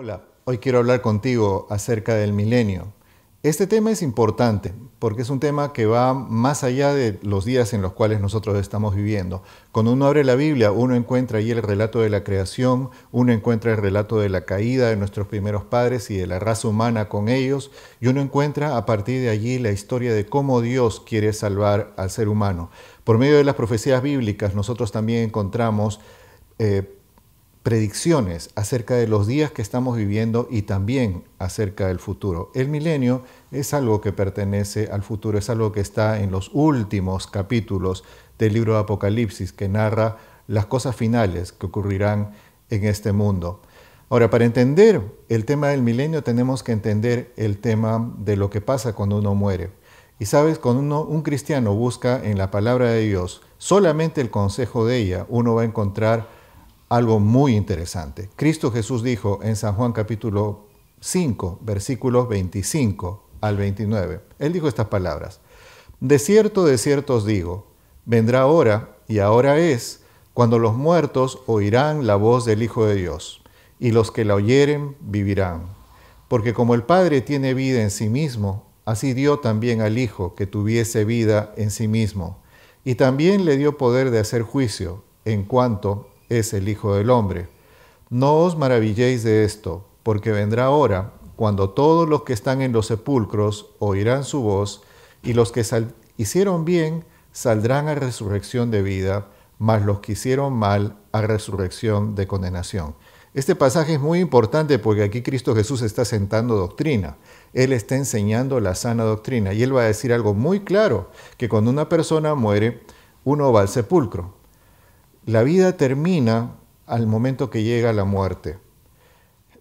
Hola, hoy quiero hablar contigo acerca del milenio. Este tema es importante porque es un tema que va más allá de los días en los cuales nosotros estamos viviendo. Cuando uno abre la Biblia, uno encuentra allí el relato de la creación, uno encuentra el relato de la caída de nuestros primeros padres y de la raza humana con ellos, y uno encuentra a partir de allí la historia de cómo Dios quiere salvar al ser humano. Por medio de las profecías bíblicas, nosotros también encontramos... Eh, predicciones acerca de los días que estamos viviendo y también acerca del futuro. El milenio es algo que pertenece al futuro, es algo que está en los últimos capítulos del libro de Apocalipsis, que narra las cosas finales que ocurrirán en este mundo. Ahora, para entender el tema del milenio tenemos que entender el tema de lo que pasa cuando uno muere. Y sabes, cuando uno, un cristiano busca en la palabra de Dios solamente el consejo de ella, uno va a encontrar algo muy interesante. Cristo Jesús dijo en San Juan capítulo 5, versículos 25 al 29. Él dijo estas palabras. De cierto, de cierto os digo, vendrá hora, y ahora es, cuando los muertos oirán la voz del Hijo de Dios, y los que la oyeren vivirán. Porque como el Padre tiene vida en sí mismo, así dio también al Hijo que tuviese vida en sí mismo, y también le dio poder de hacer juicio en cuanto es el Hijo del Hombre. No os maravilléis de esto, porque vendrá hora cuando todos los que están en los sepulcros oirán su voz, y los que hicieron bien saldrán a resurrección de vida, mas los que hicieron mal a resurrección de condenación. Este pasaje es muy importante porque aquí Cristo Jesús está sentando doctrina. Él está enseñando la sana doctrina y él va a decir algo muy claro, que cuando una persona muere, uno va al sepulcro, la vida termina al momento que llega la muerte.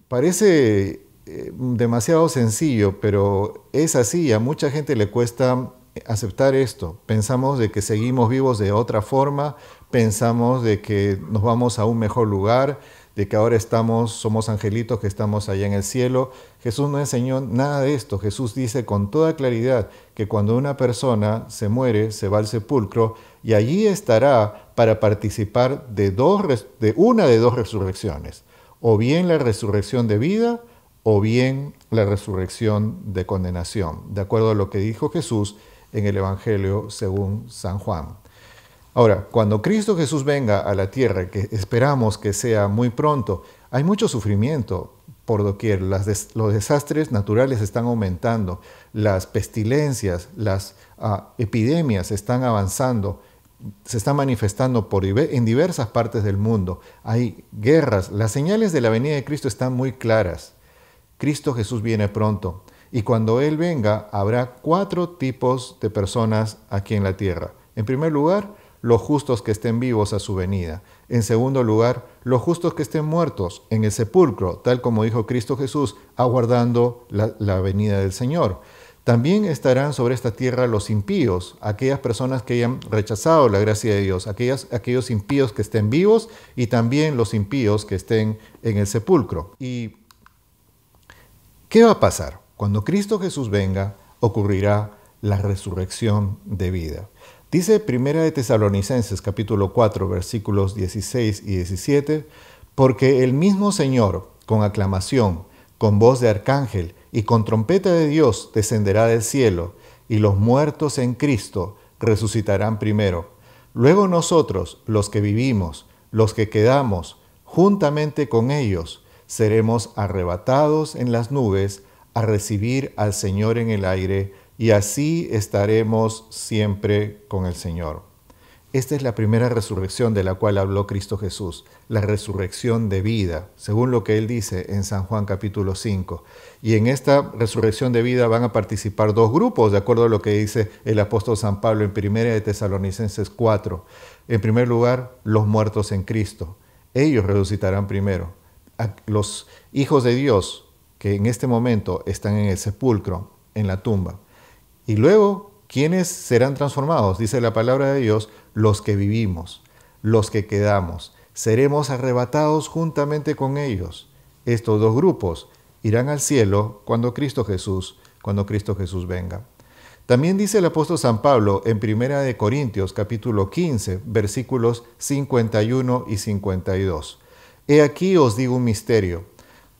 Parece eh, demasiado sencillo, pero es así, a mucha gente le cuesta aceptar esto. Pensamos de que seguimos vivos de otra forma, pensamos de que nos vamos a un mejor lugar, de que ahora estamos somos angelitos que estamos allá en el cielo. Jesús no enseñó nada de esto. Jesús dice con toda claridad que cuando una persona se muere, se va al sepulcro, y allí estará para participar de, una de dos resurrecciones, o bien la resurrección de vida o bien la resurrección de condenación, de acuerdo a lo que dijo Jesús en el Evangelio según San Juan. Ahora, cuando Cristo Jesús venga a la tierra, que esperamos que sea muy pronto, hay mucho sufrimiento por doquier. los desastres naturales están aumentando, las pestilencias, las ah, epidemias están avanzando, se está manifestando en diversas partes del mundo. Hay guerras. Las señales de la venida de Cristo están muy claras. Cristo Jesús viene pronto. Y cuando Él venga, habrá cuatro tipos de personas aquí en la tierra. En primer lugar, los justos que estén vivos a su venida. En segundo lugar, los justos que estén muertos en el sepulcro, tal como dijo Cristo Jesús, aguardando la venida del Señor. También estarán sobre esta tierra los impíos, aquellas personas que hayan rechazado la gracia de Dios, aquellos impíos que estén vivos y también los impíos que estén en el sepulcro. ¿Y qué va a pasar? Cuando Cristo Jesús venga, ocurrirá la resurrección de vida. Dice 1 de Tesalonicenses capítulo 4 versículos 16 y 17, porque el mismo Señor, con aclamación, con voz de arcángel, y con trompeta de Dios descenderá del cielo, y los muertos en Cristo resucitarán primero. Luego nosotros, los que vivimos, los que quedamos, juntamente con ellos, seremos arrebatados en las nubes a recibir al Señor en el aire, y así estaremos siempre con el Señor. Esta es la primera resurrección de la cual habló Cristo Jesús, la resurrección de vida, según lo que él dice en San Juan capítulo 5. Y en esta resurrección de vida van a participar dos grupos, de acuerdo a lo que dice el apóstol San Pablo en Primera de Tesalonicenses 4. En primer lugar, los muertos en Cristo. Ellos resucitarán primero. Los hijos de Dios que en este momento están en el sepulcro, en la tumba. Y luego ¿Quiénes serán transformados? Dice la palabra de Dios, los que vivimos, los que quedamos. Seremos arrebatados juntamente con ellos. Estos dos grupos irán al cielo cuando Cristo Jesús, cuando Cristo Jesús venga. También dice el apóstol San Pablo en 1 de Corintios capítulo 15, versículos 51 y 52. He aquí os digo un misterio.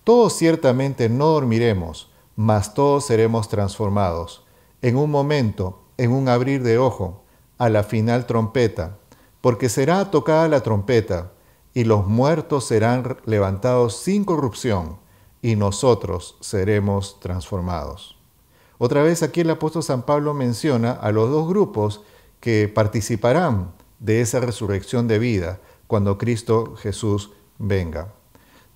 Todos ciertamente no dormiremos, mas todos seremos transformados en un momento, en un abrir de ojo, a la final trompeta, porque será tocada la trompeta, y los muertos serán levantados sin corrupción, y nosotros seremos transformados. Otra vez aquí el apóstol San Pablo menciona a los dos grupos que participarán de esa resurrección de vida cuando Cristo Jesús venga.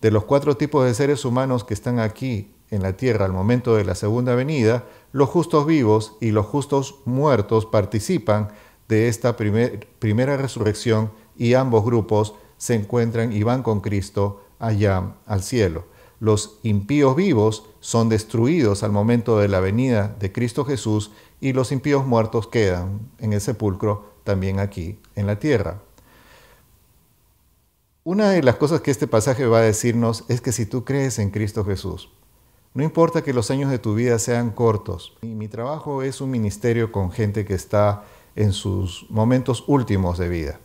De los cuatro tipos de seres humanos que están aquí en la tierra al momento de la segunda venida, los justos vivos y los justos muertos participan de esta primera resurrección y ambos grupos se encuentran y van con Cristo allá al cielo. Los impíos vivos son destruidos al momento de la venida de Cristo Jesús y los impíos muertos quedan en el sepulcro también aquí en la tierra. Una de las cosas que este pasaje va a decirnos es que si tú crees en Cristo Jesús, no importa que los años de tu vida sean cortos. mi trabajo es un ministerio con gente que está en sus momentos últimos de vida.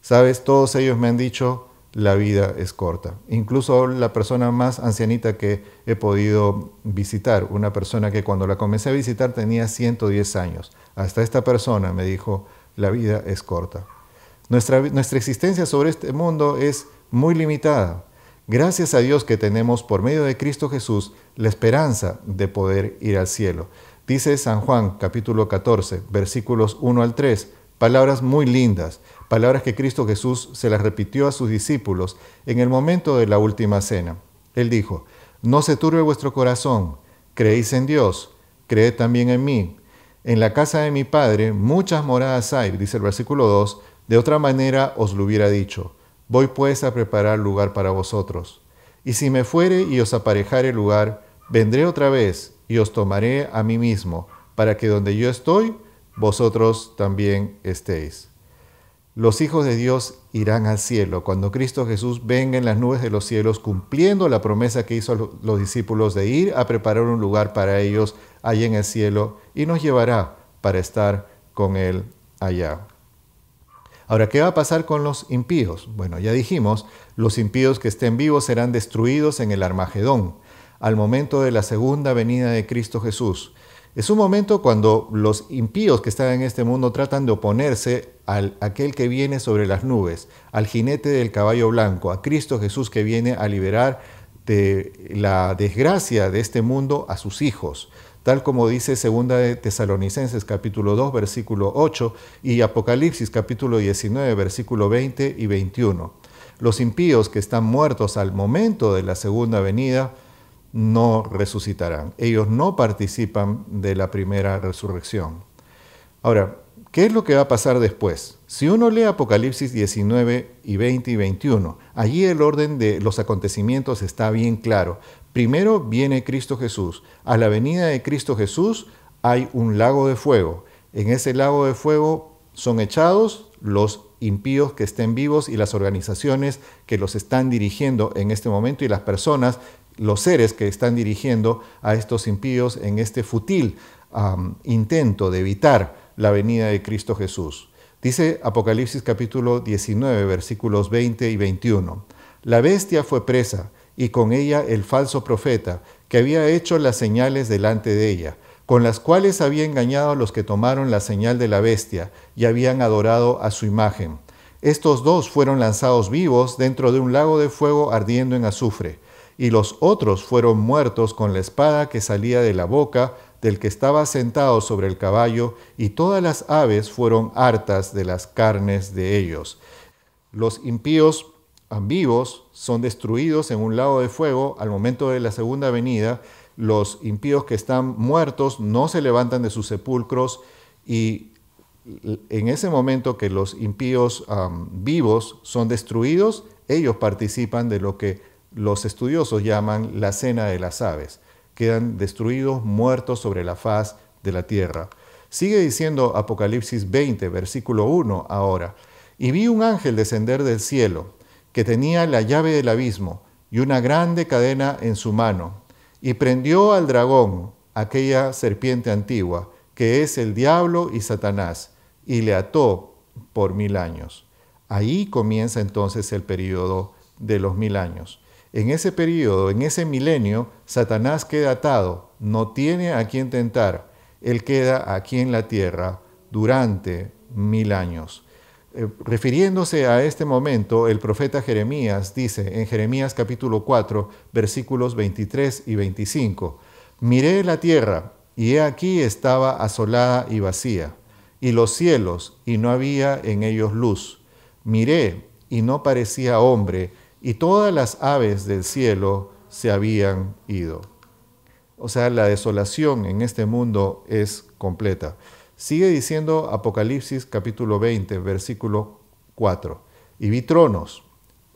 Sabes, todos ellos me han dicho, la vida es corta. Incluso la persona más ancianita que he podido visitar, una persona que cuando la comencé a visitar tenía 110 años. Hasta esta persona me dijo, la vida es corta. Nuestra, nuestra existencia sobre este mundo es muy limitada. Gracias a Dios que tenemos por medio de Cristo Jesús la esperanza de poder ir al cielo. Dice San Juan capítulo 14 versículos 1 al 3, palabras muy lindas, palabras que Cristo Jesús se las repitió a sus discípulos en el momento de la última cena. Él dijo, no se turbe vuestro corazón, creéis en Dios, creed también en mí. En la casa de mi Padre muchas moradas hay, dice el versículo 2, de otra manera os lo hubiera dicho Voy pues a preparar lugar para vosotros. Y si me fuere y os aparejare lugar, vendré otra vez y os tomaré a mí mismo, para que donde yo estoy, vosotros también estéis. Los hijos de Dios irán al cielo cuando Cristo Jesús venga en las nubes de los cielos cumpliendo la promesa que hizo a los discípulos de ir a preparar un lugar para ellos allá en el cielo y nos llevará para estar con Él allá. Ahora, ¿qué va a pasar con los impíos? Bueno, ya dijimos, los impíos que estén vivos serán destruidos en el Armagedón, al momento de la segunda venida de Cristo Jesús. Es un momento cuando los impíos que están en este mundo tratan de oponerse al aquel que viene sobre las nubes, al jinete del caballo blanco, a Cristo Jesús que viene a liberar de la desgracia de este mundo a sus hijos tal como dice segunda de Tesalonicenses capítulo 2 versículo 8 y Apocalipsis capítulo 19 versículo 20 y 21. Los impíos que están muertos al momento de la segunda venida no resucitarán. Ellos no participan de la primera resurrección. Ahora, ¿qué es lo que va a pasar después? Si uno lee Apocalipsis 19 y 20 y 21, allí el orden de los acontecimientos está bien claro. Primero viene Cristo Jesús. A la venida de Cristo Jesús hay un lago de fuego. En ese lago de fuego son echados los impíos que estén vivos y las organizaciones que los están dirigiendo en este momento y las personas, los seres que están dirigiendo a estos impíos en este futil intento de evitar la venida de Cristo Jesús. Dice Apocalipsis capítulo 19 versículos 20 y 21. La bestia fue presa y con ella el falso profeta, que había hecho las señales delante de ella, con las cuales había engañado a los que tomaron la señal de la bestia y habían adorado a su imagen. Estos dos fueron lanzados vivos dentro de un lago de fuego ardiendo en azufre, y los otros fueron muertos con la espada que salía de la boca del que estaba sentado sobre el caballo, y todas las aves fueron hartas de las carnes de ellos. Los impíos vivos, son destruidos en un lago de fuego al momento de la segunda venida, los impíos que están muertos no se levantan de sus sepulcros y en ese momento que los impíos vivos son destruidos, ellos participan de lo que los estudiosos llaman la cena de las aves. Quedan destruidos, muertos sobre la faz de la tierra. Sigue diciendo Apocalipsis 20, versículo 1 ahora. Y vi un ángel descender del cielo que tenía la llave del abismo y una grande cadena en su mano, y prendió al dragón, aquella serpiente antigua, que es el diablo y Satanás, y le ató por mil años. Ahí comienza entonces el periodo de los mil años. En ese periodo, en ese milenio, Satanás queda atado, no tiene a quien tentar, él queda aquí en la tierra durante mil años. Eh, refiriéndose a este momento, el profeta Jeremías dice en Jeremías capítulo 4, versículos 23 y 25, Miré la tierra, y he aquí estaba asolada y vacía, y los cielos, y no había en ellos luz. Miré, y no parecía hombre, y todas las aves del cielo se habían ido. O sea, la desolación en este mundo es completa. Sigue diciendo Apocalipsis capítulo 20, versículo 4. Y vi tronos.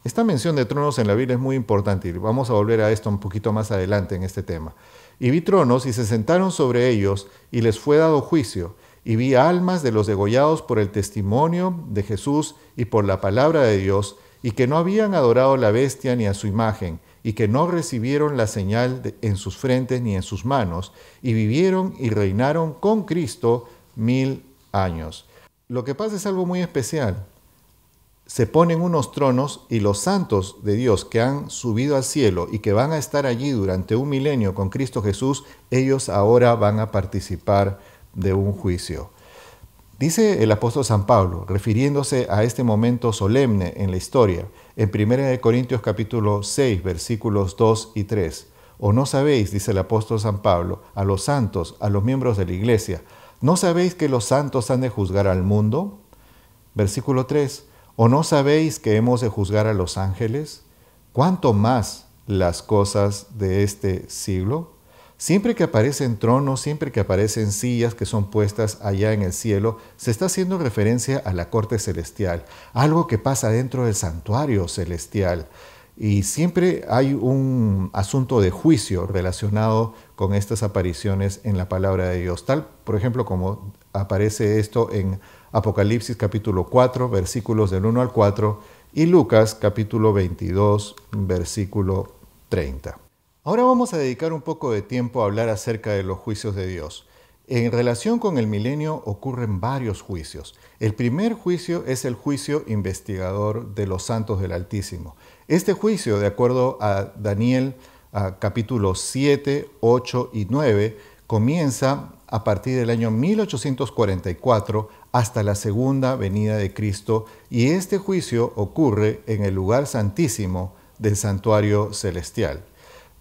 Esta mención de tronos en la Biblia es muy importante y vamos a volver a esto un poquito más adelante en este tema. Y vi tronos y se sentaron sobre ellos y les fue dado juicio. Y vi almas de los degollados por el testimonio de Jesús y por la palabra de Dios, y que no habían adorado la bestia ni a su imagen, y que no recibieron la señal en sus frentes ni en sus manos, y vivieron y reinaron con Cristo mil años. Lo que pasa es algo muy especial. Se ponen unos tronos y los santos de Dios que han subido al cielo y que van a estar allí durante un milenio con Cristo Jesús, ellos ahora van a participar de un juicio. Dice el apóstol San Pablo, refiriéndose a este momento solemne en la historia, en 1 Corintios capítulo 6, versículos 2 y 3. ¿O no sabéis, dice el apóstol San Pablo, a los santos, a los miembros de la iglesia, ¿No sabéis que los santos han de juzgar al mundo? Versículo 3. ¿O no sabéis que hemos de juzgar a los ángeles? ¿Cuánto más las cosas de este siglo? Siempre que aparecen tronos, siempre que aparecen sillas que son puestas allá en el cielo, se está haciendo referencia a la corte celestial, algo que pasa dentro del santuario celestial, y siempre hay un asunto de juicio relacionado con estas apariciones en la palabra de Dios, tal, por ejemplo, como aparece esto en Apocalipsis capítulo 4, versículos del 1 al 4, y Lucas capítulo 22, versículo 30. Ahora vamos a dedicar un poco de tiempo a hablar acerca de los juicios de Dios. En relación con el milenio ocurren varios juicios. El primer juicio es el juicio investigador de los santos del Altísimo. Este juicio, de acuerdo a Daniel capítulo 7, 8 y 9, comienza a partir del año 1844 hasta la segunda venida de Cristo y este juicio ocurre en el lugar santísimo del santuario celestial.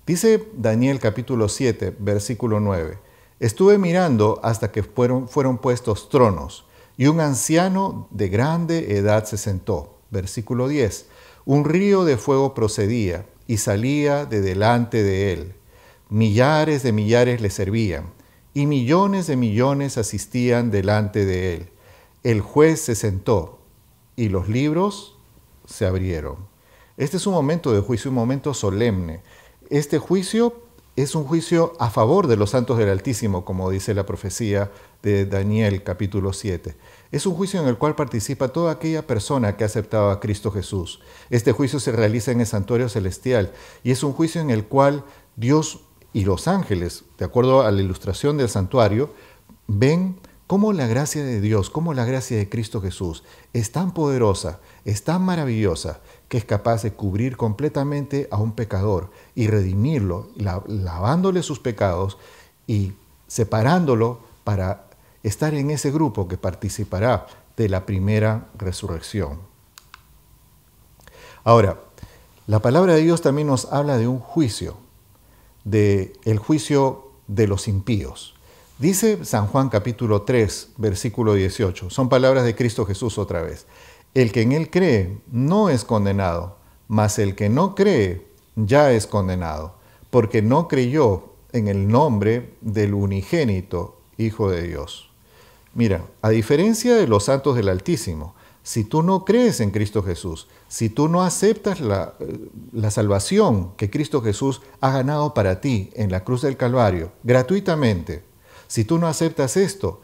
Dice Daniel capítulo 7, versículo 9, estuve mirando hasta que fueron, fueron puestos tronos y un anciano de grande edad se sentó. Versículo 10. Un río de fuego procedía y salía de delante de él. Millares de millares le servían y millones de millones asistían delante de él. El juez se sentó y los libros se abrieron. Este es un momento de juicio, un momento solemne. Este juicio es un juicio a favor de los santos del Altísimo, como dice la profecía de Daniel capítulo 7. Es un juicio en el cual participa toda aquella persona que ha aceptado a Cristo Jesús. Este juicio se realiza en el santuario celestial y es un juicio en el cual Dios y los ángeles, de acuerdo a la ilustración del santuario, ven cómo la gracia de Dios, cómo la gracia de Cristo Jesús es tan poderosa, es tan maravillosa, que es capaz de cubrir completamente a un pecador y redimirlo, lavándole sus pecados y separándolo para estar en ese grupo que participará de la primera resurrección. Ahora, la palabra de Dios también nos habla de un juicio, de el juicio de los impíos. Dice San Juan capítulo 3, versículo 18. Son palabras de Cristo Jesús otra vez. El que en él cree no es condenado, mas el que no cree ya es condenado, porque no creyó en el nombre del unigénito Hijo de Dios. Mira, a diferencia de los santos del Altísimo, si tú no crees en Cristo Jesús, si tú no aceptas la, eh, la, salvación que Cristo Jesús ha ganado para ti en la cruz del Calvario, gratuitamente, si tú no aceptas esto,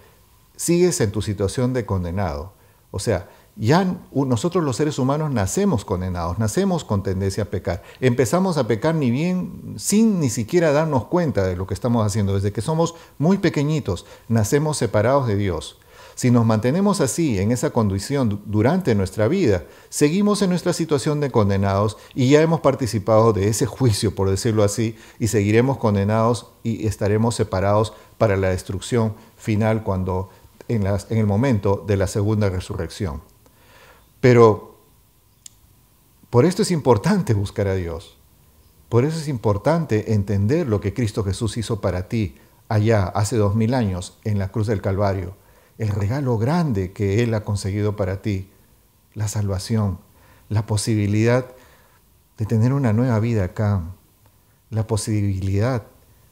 sigues en tu situación de condenado. O sea, ya nosotros los seres humanos nacemos condenados, nacemos con tendencia a pecar. Empezamos a pecar ni bien, sin ni siquiera darnos cuenta de lo que estamos haciendo. Desde que somos muy pequeñitos, nacemos separados de Dios. Si nos mantenemos así, en esa condición durante nuestra vida, seguimos en nuestra situación de condenados y ya hemos participado de ese juicio, por decirlo así, y seguiremos condenados y estaremos separados para la destrucción final cuando en, en el momento de la segunda resurrección. Pero por esto es importante buscar a Dios. Por eso es importante entender lo que Cristo Jesús hizo para ti allá hace dos mil años en la cruz del Calvario. El regalo grande que Él ha conseguido para ti. La salvación. La posibilidad de tener una nueva vida acá. La posibilidad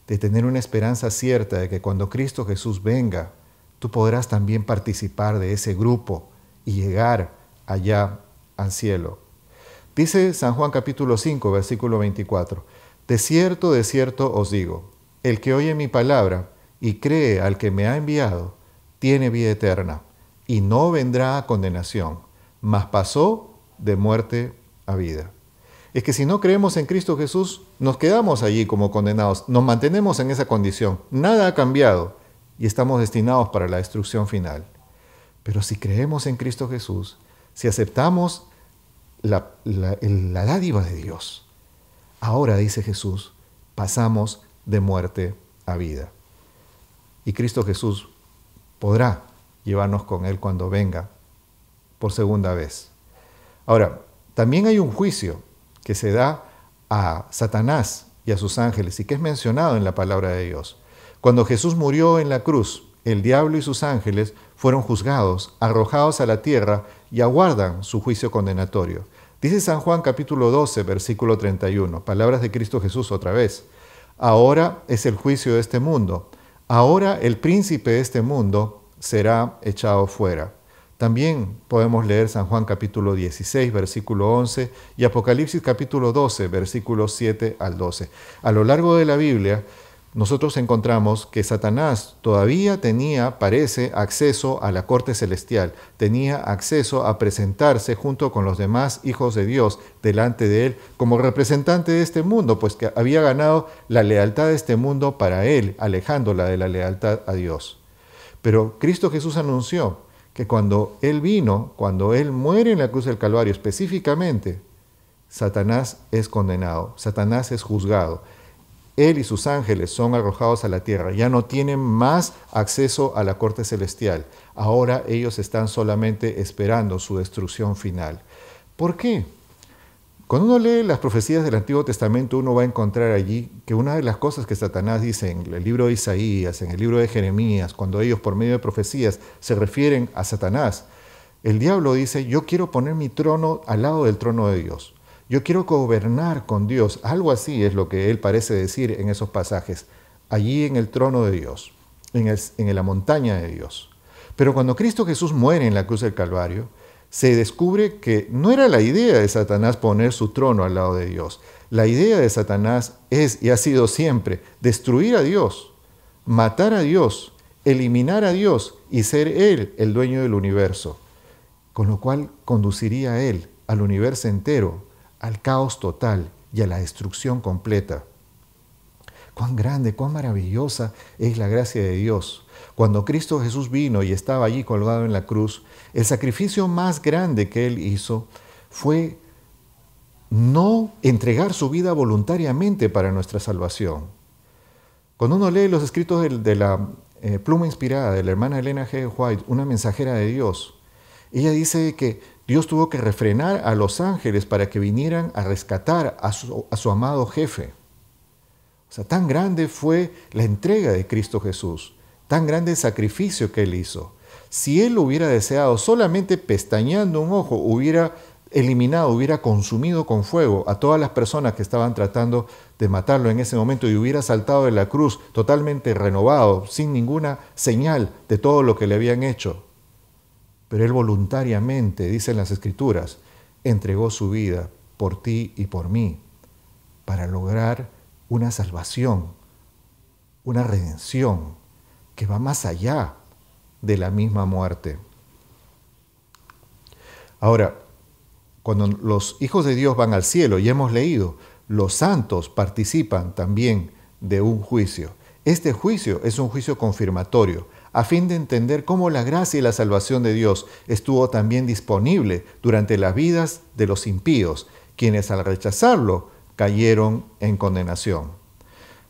de tener una esperanza cierta de que cuando Cristo Jesús venga, tú podrás también participar de ese grupo y llegar allá al cielo. Dice San Juan capítulo 5, versículo 24, De cierto, de cierto os digo, el que oye mi palabra y cree al que me ha enviado, tiene vida eterna, y no vendrá a condenación, mas pasó de muerte a vida. Es que si no creemos en Cristo Jesús, nos quedamos allí como condenados, nos mantenemos en esa condición, nada ha cambiado y estamos destinados para la destrucción final. Pero si creemos en Cristo Jesús, si aceptamos la, dádiva de Dios. Ahora, dice Jesús, pasamos de muerte a vida. Y Cristo Jesús podrá llevarnos con Él cuando venga por segunda vez. Ahora, también hay un juicio que se da a Satanás y a sus ángeles y que es mencionado en la palabra de Dios. Cuando Jesús murió en la cruz, el diablo y sus ángeles fueron juzgados, arrojados a la tierra y aguardan su juicio condenatorio. Dice San Juan capítulo 12, versículo 31, palabras de Cristo Jesús otra vez. Ahora es el juicio de este mundo. Ahora el príncipe de este mundo será echado fuera. También podemos leer San Juan capítulo 16, versículo 11 y Apocalipsis capítulo 12, versículos 7 al 12. A lo largo de la Biblia, nosotros encontramos que Satanás todavía tenía, parece, acceso a la corte celestial, tenía acceso a presentarse junto con los demás hijos de Dios delante de él como representante de este mundo, pues que había ganado la lealtad de este mundo para él, alejándola de la lealtad a Dios. Pero Cristo Jesús anunció que cuando Él vino, cuando Él muere en la cruz del Calvario específicamente, Satanás es condenado, Satanás es juzgado él y sus ángeles son arrojados a la tierra, ya no tienen más acceso a la corte celestial. Ahora ellos están solamente esperando su destrucción final. ¿Por qué? Cuando uno lee las profecías del Antiguo Testamento, uno va a encontrar allí que una de las cosas que Satanás dice en el libro de Isaías, en el libro de Jeremías, cuando ellos por medio de profecías se refieren a Satanás, el diablo dice, yo quiero poner mi trono al lado del trono de Dios. Yo quiero gobernar con Dios. Algo así es lo que él parece decir en esos pasajes, allí en el trono de Dios, en, la montaña de Dios. Pero cuando Cristo Jesús muere en la cruz del Calvario, se descubre que no era la idea de Satanás poner su trono al lado de Dios. La idea de Satanás es y ha sido siempre destruir a Dios, matar a Dios, eliminar a Dios y ser Él el dueño del universo, con lo cual conduciría a Él, al universo entero, al caos total y a la destrucción completa. Cuán grande, cuán maravillosa es la gracia de Dios. Cuando Cristo Jesús vino y estaba allí colgado en la cruz, el sacrificio más grande que él hizo fue no entregar su vida voluntariamente para nuestra salvación. Cuando uno lee los escritos de, la eh, pluma inspirada de la hermana Elena G. White, una mensajera de Dios, ella dice que Dios tuvo que refrenar a los ángeles para que vinieran a rescatar a su, amado jefe. O sea, tan grande fue la entrega de Cristo Jesús, tan grande el sacrificio que él hizo. Si él hubiera deseado, solamente pestañando un ojo, hubiera eliminado, hubiera consumido con fuego a todas las personas que estaban tratando de matarlo en ese momento y hubiera saltado de la cruz totalmente renovado, sin ninguna señal de todo lo que le habían hecho pero Él voluntariamente, dicen las Escrituras, entregó su vida por ti y por mí, para lograr una salvación, una redención que va más allá de la misma muerte. Ahora, cuando los hijos de Dios van al cielo, y hemos leído, los santos participan también de un juicio. Este juicio es un juicio confirmatorio a fin de entender cómo la gracia y la salvación de Dios estuvo también disponible durante las vidas de los impíos, quienes al rechazarlo cayeron en condenación.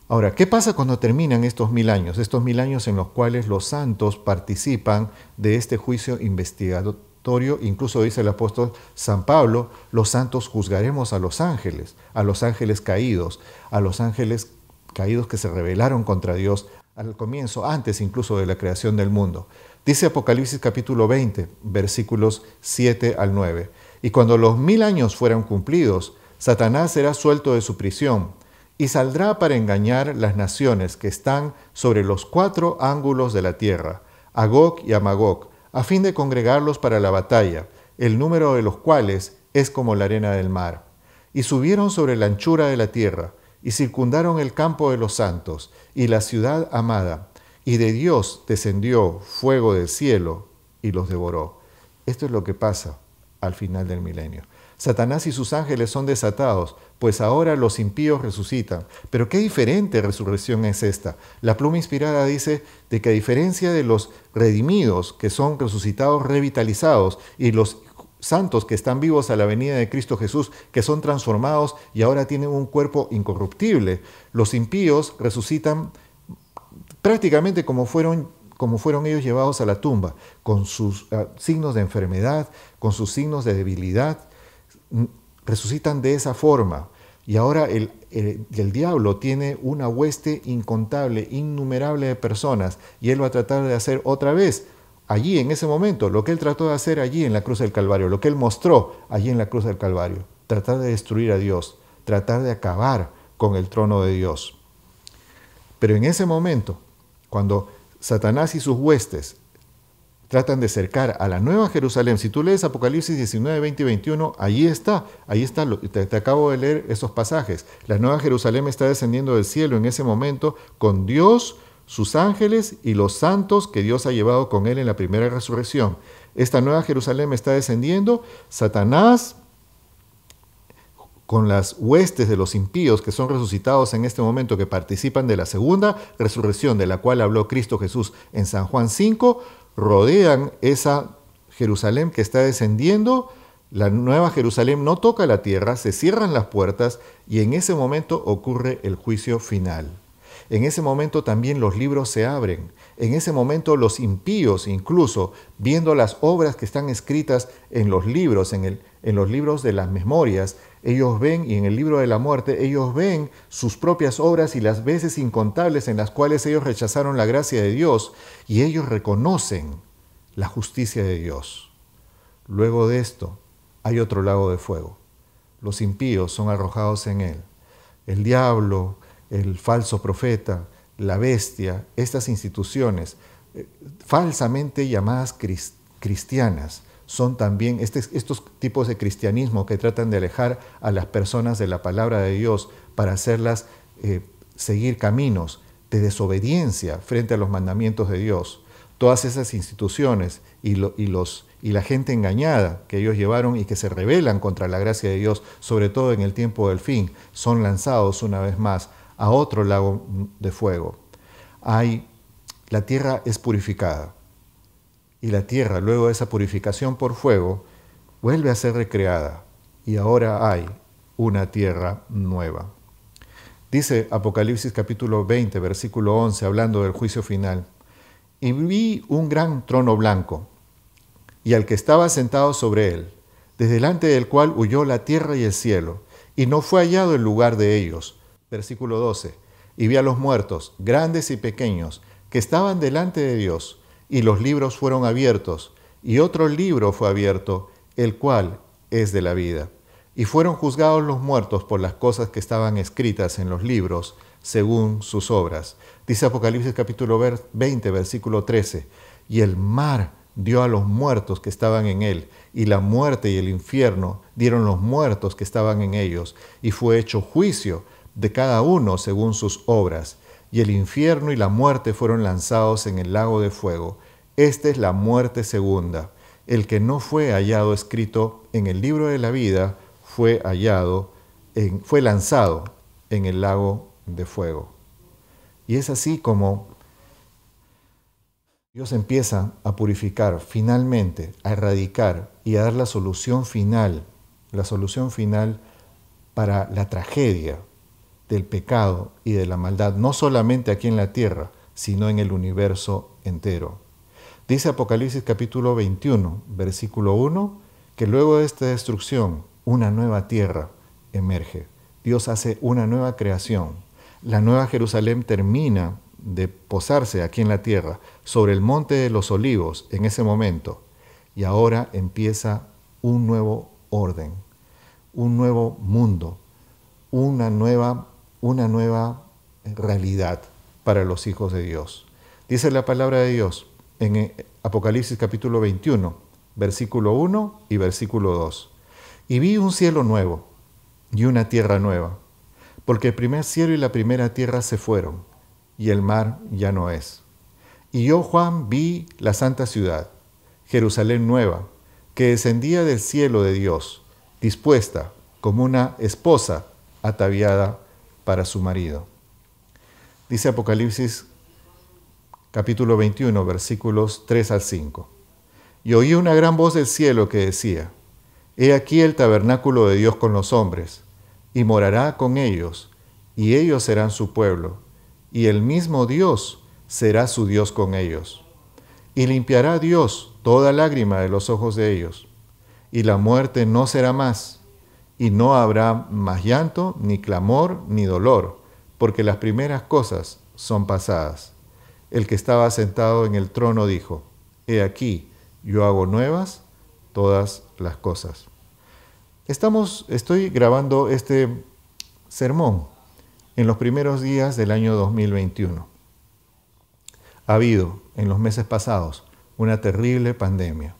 Ahora, ¿qué pasa cuando terminan estos mil años? Estos mil años en los cuales los santos participan de este juicio investigatorio, incluso dice el apóstol San Pablo, los santos juzgaremos a los ángeles, a los ángeles caídos, a los ángeles caídos que se rebelaron contra Dios, al comienzo, antes incluso de la creación del mundo. Dice Apocalipsis capítulo 20, versículos 7 al 9. Y cuando los mil años fueran cumplidos, Satanás será suelto de su prisión y saldrá para engañar las naciones que están sobre los cuatro ángulos de la tierra, Agog y Magog a fin de congregarlos para la batalla, el número de los cuales es como la arena del mar. Y subieron sobre la anchura de la tierra, y circundaron el campo de los santos y la ciudad amada, y de Dios descendió fuego del cielo y los devoró. Esto es lo que pasa al final del milenio. Satanás y sus ángeles son desatados, pues ahora los impíos resucitan. Pero qué diferente resurrección es esta. La pluma inspirada dice de que a diferencia de los redimidos, que son resucitados revitalizados, y los santos que están vivos a la venida de Cristo Jesús, que son transformados y ahora tienen un cuerpo incorruptible. Los impíos resucitan prácticamente como fueron como fueron ellos llevados a la tumba, con sus ah, signos de enfermedad, con sus signos de debilidad, mm, resucitan de esa forma. Y ahora el, el, diablo tiene una hueste incontable, innumerable de personas, y él va a tratar de hacer otra vez allí en ese momento, lo que él trató de hacer allí en la cruz del Calvario, lo que él mostró allí en la cruz del Calvario, tratar de destruir a Dios, tratar de acabar con el trono de Dios. Pero en ese momento, cuando Satanás y sus huestes tratan de acercar a la nueva Jerusalén, si tú lees Apocalipsis 19, 20 y 21, allí está, ahí está, te acabo de leer esos pasajes. La nueva Jerusalén está descendiendo del cielo en ese momento con Dios, sus ángeles y los santos que Dios ha llevado con él en la primera resurrección. Esta nueva Jerusalén está descendiendo, Satanás con las huestes de los impíos que son resucitados en este momento, que participan de la segunda resurrección de la cual habló Cristo Jesús en San Juan 5, rodean esa Jerusalén que está descendiendo, la nueva Jerusalén no toca la tierra, se cierran las puertas y en ese momento ocurre el juicio final. En ese momento también los libros se abren. En ese momento los impíos, incluso viendo las obras que están escritas en los libros, en, el, en los libros de las memorias, ellos ven, y en el libro de la muerte, ellos ven sus propias obras y las veces incontables en las cuales ellos rechazaron la gracia de Dios y ellos reconocen la justicia de Dios. Luego de esto, hay otro lago de fuego. Los impíos son arrojados en él. El diablo, el falso profeta, la bestia, estas instituciones eh, falsamente llamadas cristianas, son también este, estos tipos de cristianismo que tratan de alejar a las personas de la palabra de Dios para hacerlas eh, seguir caminos de desobediencia frente a los mandamientos de Dios. Todas esas instituciones y la gente engañada que ellos llevaron y que se rebelan contra la gracia de Dios, sobre todo en el tiempo del fin, son lanzados una vez más a otro lago de fuego. Hay, la tierra es purificada y la tierra, luego de esa purificación por fuego, vuelve a ser recreada y ahora hay una tierra nueva. Dice Apocalipsis capítulo 20, versículo 11, hablando del juicio final, y vi un gran trono blanco y al que estaba sentado sobre él, desde delante del cual huyó la tierra y el cielo, y no fue hallado el lugar de ellos Versículo 12. Y vi a los muertos, grandes y pequeños, que estaban delante de Dios, y los libros fueron abiertos, y otro libro fue abierto, el cual es de la vida. Y fueron juzgados los muertos por las cosas que estaban escritas en los libros, según sus obras. Dice Apocalipsis capítulo 20, versículo 13, y el mar dio a los muertos que estaban en él, y la muerte y el infierno dieron los muertos que estaban en ellos, y fue hecho juicio de cada uno según sus obras, y el infierno y la muerte fueron lanzados en el lago de fuego. Esta es la muerte segunda. El que no fue hallado escrito en el libro de la vida fue hallado, fue lanzado en el lago de fuego. Y es así como Dios empieza a purificar finalmente, a erradicar y a dar la solución final, la solución final para la tragedia del pecado y de la maldad, no solamente aquí en la tierra, sino en el universo entero. Dice Apocalipsis capítulo 21, versículo 1, que luego de esta destrucción, una nueva tierra emerge. Dios hace una nueva creación. La nueva Jerusalén termina de posarse aquí en la tierra, sobre el monte de los olivos en ese momento. Y ahora empieza un nuevo orden, un nuevo mundo, una nueva una nueva realidad para los hijos de Dios. Dice la palabra de Dios en eh, Apocalipsis capítulo 21, versículo 1 y versículo 2. Y vi un cielo nuevo y una tierra nueva, porque el primer cielo y la primera tierra se fueron, y el mar ya no es. Y yo, Juan, vi la santa ciudad, Jerusalén nueva, que descendía del cielo de Dios, dispuesta como una esposa ataviada para su marido. Dice Apocalipsis capítulo 21, versículos 3 al 5. Y oí una gran voz del cielo que decía, He aquí el tabernáculo de Dios con los hombres, y morará con ellos, y ellos serán su pueblo, y el mismo Dios será su Dios con ellos. Y limpiará Dios toda lágrima de los ojos de ellos, y la muerte no será más y no habrá más llanto, ni clamor, ni dolor, porque las primeras cosas son pasadas. El que estaba sentado en el trono dijo, He aquí, yo hago nuevas todas las cosas. Estamos, estoy grabando este sermón en los primeros días del año 2021. Ha habido en los meses pasados una terrible pandemia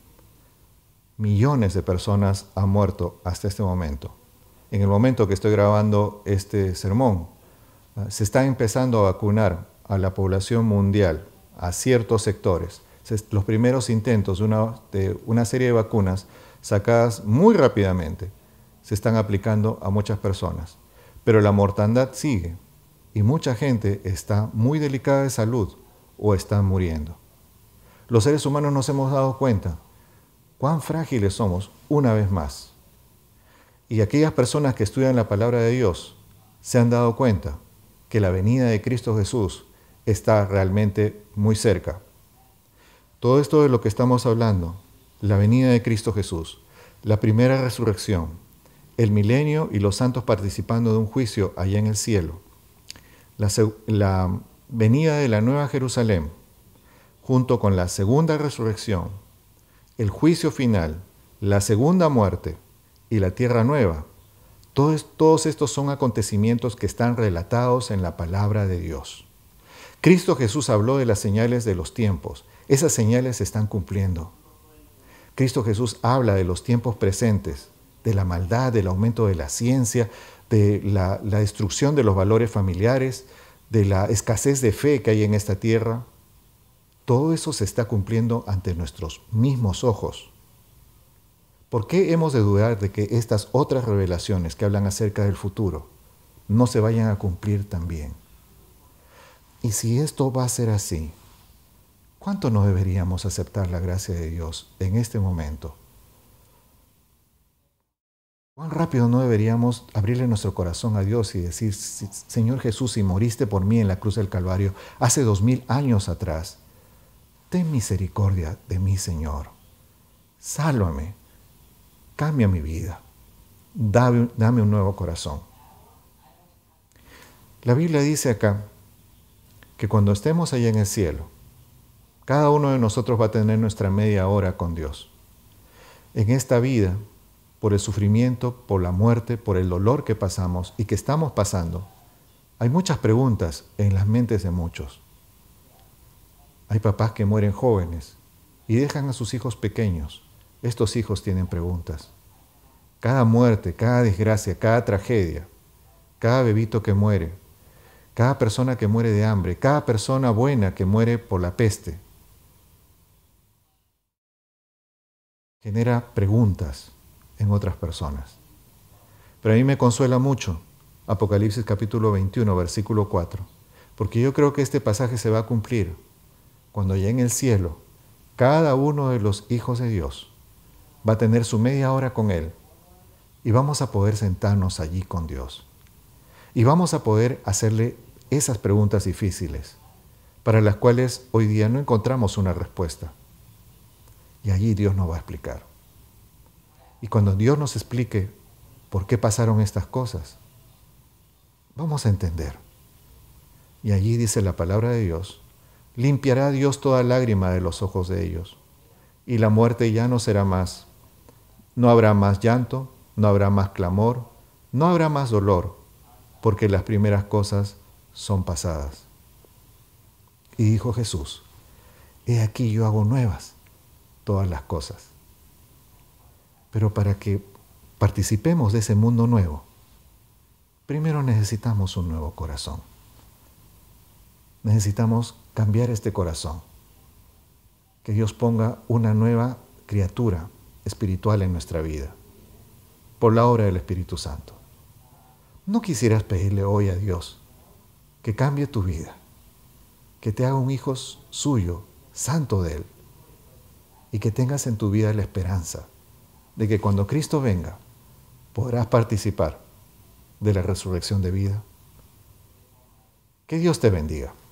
millones de personas han muerto hasta este momento. En el momento que estoy grabando este sermón, ah, se está empezando a vacunar a la población mundial, a ciertos sectores. Los primeros intentos de una, de una serie de vacunas sacadas muy rápidamente se están aplicando a muchas personas. Pero la mortandad sigue y mucha gente está muy delicada de salud o está muriendo. Los seres humanos nos hemos dado cuenta cuán frágiles somos una vez más. Y aquellas personas que estudian la palabra de Dios se han dado cuenta que la venida de Cristo Jesús está realmente muy cerca. Todo esto de lo que estamos hablando, la venida de Cristo Jesús, la primera resurrección, el milenio y los santos participando de un juicio allá en el cielo, la, venida de la nueva Jerusalén, junto con la segunda resurrección, el juicio final, la segunda muerte y la tierra nueva, todos, estos son acontecimientos que están relatados en la palabra de Dios. Cristo Jesús habló de las señales de los tiempos. Esas señales se están cumpliendo. Cristo Jesús habla de los tiempos presentes, de la maldad, del aumento de la ciencia, de la, la destrucción de los valores familiares, de la escasez de fe que hay en esta tierra, todo eso se está cumpliendo ante nuestros mismos ojos. ¿Por qué hemos de dudar de que estas otras revelaciones que hablan acerca del futuro no se vayan a cumplir también? Y si esto va a ser así, ¿cuánto no deberíamos aceptar la gracia de Dios en este momento? ¿Cuán rápido no deberíamos abrirle nuestro corazón a Dios y decir, Señor Jesús, si moriste por mí en la cruz del Calvario hace dos mil años atrás, ten misericordia de mí, Señor. Sálvame, cambia mi vida, dame, dame un nuevo corazón. La Biblia dice acá que cuando estemos allá en el cielo, cada uno de nosotros va a tener nuestra media hora con Dios. En esta vida, por el sufrimiento, por la muerte, por el dolor que pasamos y que estamos pasando, hay muchas preguntas en las mentes de muchos. Hay papás que mueren jóvenes y dejan a sus hijos pequeños. Estos hijos tienen preguntas. Cada muerte, cada desgracia, cada tragedia, cada bebito que muere, cada persona que muere de hambre, cada persona buena que muere por la peste, genera preguntas en otras personas. Pero a mí me consuela mucho Apocalipsis capítulo 21, versículo 4, porque yo creo que este pasaje se va a cumplir cuando ya en el cielo, cada uno de los hijos de Dios va a tener su media hora con Él y vamos a poder sentarnos allí con Dios. Y vamos a poder hacerle esas preguntas difíciles para las cuales hoy día no encontramos una respuesta. Y allí Dios nos va a explicar. Y cuando Dios nos explique por qué pasaron estas cosas, vamos a entender. Y allí dice la palabra de Dios Limpiará Dios toda lágrima de los ojos de ellos, y la muerte ya no será más. No habrá más llanto, no habrá más clamor, no habrá más dolor, porque las primeras cosas son pasadas. Y dijo Jesús, he aquí yo hago nuevas todas las cosas. Pero para que participemos de ese mundo nuevo, primero necesitamos un nuevo corazón. Necesitamos cambiar este corazón. Que Dios ponga una nueva criatura espiritual en nuestra vida por la obra del Espíritu Santo. ¿No quisieras pedirle hoy a Dios que cambie tu vida, que te haga un hijo suyo, santo de Él, y que tengas en tu vida la esperanza de que cuando Cristo venga podrás participar de la resurrección de vida? Que Dios te bendiga.